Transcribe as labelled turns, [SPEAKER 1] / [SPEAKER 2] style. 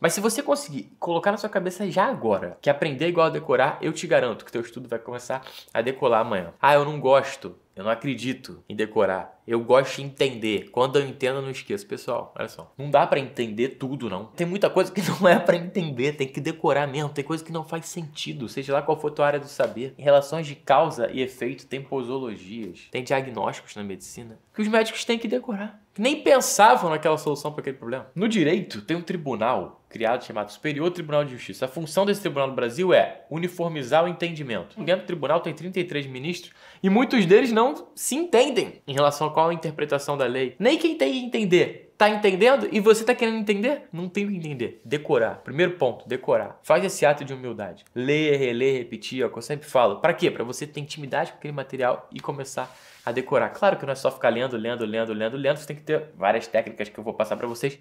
[SPEAKER 1] Mas se você conseguir colocar na sua cabeça já agora que aprender é igual a decorar, eu te garanto que teu estudo vai começar a decolar amanhã. Ah, eu não gosto, eu não acredito em decorar. Eu gosto de entender. Quando eu entendo, eu não esqueço. Pessoal, olha só. Não dá para entender tudo, não. Tem muita coisa que não é para entender. Tem que decorar mesmo. Tem coisa que não faz sentido. Seja lá qual for a tua área do saber. Em relações de causa e efeito, tem posologias. Tem diagnósticos na medicina.
[SPEAKER 2] Que os médicos têm que decorar
[SPEAKER 1] que nem pensavam naquela solução para aquele problema. No direito, tem um tribunal criado chamado Superior Tribunal de Justiça. A função desse tribunal no Brasil é uniformizar o entendimento. Dentro do tribunal tem 33 ministros e muitos deles não se entendem em relação a qual a interpretação da lei. Nem quem tem que entender Tá entendendo? E você tá querendo entender? Não tem que entender. Decorar. Primeiro ponto, decorar. Faz esse ato de humildade. Ler, reler, repetir, é o que eu sempre falo. Para quê? Para você ter intimidade com aquele material e começar a decorar. Claro que não é só ficar lendo, lendo, lendo, lendo, lendo. Você tem que ter várias técnicas que eu vou passar para vocês